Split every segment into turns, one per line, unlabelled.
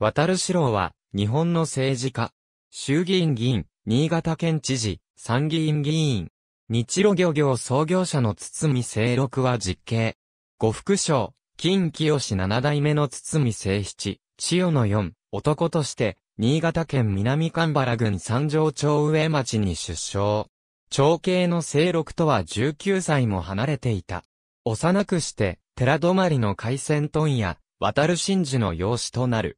渡る四郎は、日本の政治家、衆議院議員、新潟県知事、参議院議員、日露漁業創業者の堤清六は実刑。五副将、金清七代目の堤清七、千代の四、男として、新潟県南神原郡三条町上町に出生。長兄の清六とは19歳も離れていた。幼くして、寺泊まりの海鮮問屋、渡る真珠の養子となる。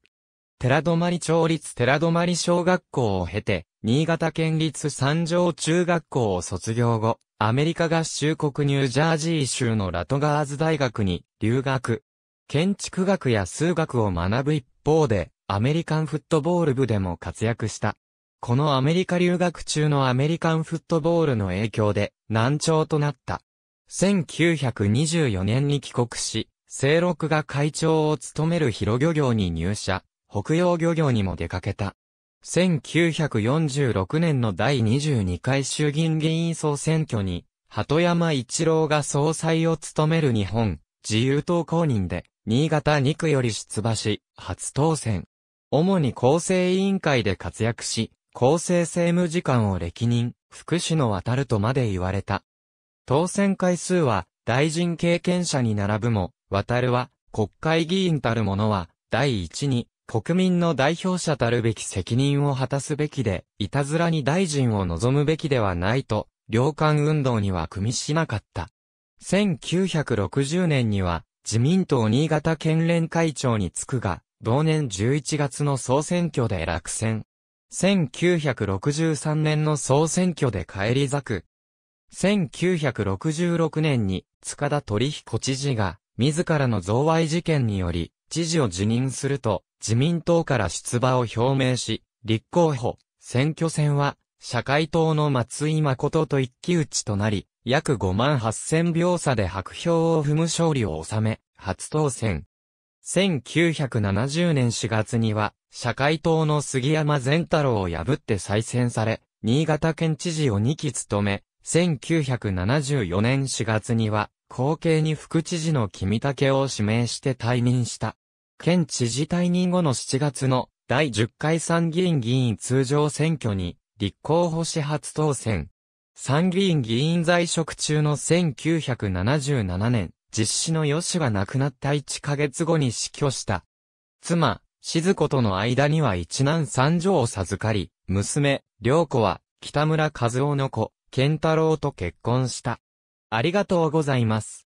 寺泊町立寺泊小学校を経て、新潟県立三条中学校を卒業後、アメリカ合衆国ニュージャージー州のラトガーズ大学に留学。建築学や数学を学ぶ一方で、アメリカンフットボール部でも活躍した。このアメリカ留学中のアメリカンフットボールの影響で難聴となった。1924年に帰国し、清六が会長を務める広漁業に入社。北洋漁業にも出かけた。1946年の第22回衆議院議員総選挙に、鳩山一郎が総裁を務める日本、自由党公認で、新潟2区より出馬し、初当選。主に厚生委員会で活躍し、厚生政務次官を歴任、福祉の渡るとまで言われた。当選回数は、大臣経験者に並ぶも、渡るは、国会議員たる者は、第一に、国民の代表者たるべき責任を果たすべきで、いたずらに大臣を望むべきではないと、領官運動には組みしなかった。1960年には、自民党新潟県連会長に就くが、同年11月の総選挙で落選。1963年の総選挙で返り咲く。1966年に塚田取彦知事が自らの贈賄事件により知事を辞任すると自民党から出馬を表明し、立候補、選挙戦は、社会党の松井誠と一騎打ちとなり、約5万8000票差で白票を踏む勝利を収め、初当選。1970年4月には、社会党の杉山善太郎を破って再選され、新潟県知事を2期務め、1974年4月には、後継に副知事の君竹を指名して退任した。県知事退任後の7月の第10回参議院議員通常選挙に立候補し初当選。参議院議員在職中の1977年、実施の吉が亡くなった1ヶ月後に死去した。妻、静子との間には一男三女を授かり、娘、良子は北村和夫の子、健太郎と結婚した。ありがとうございます。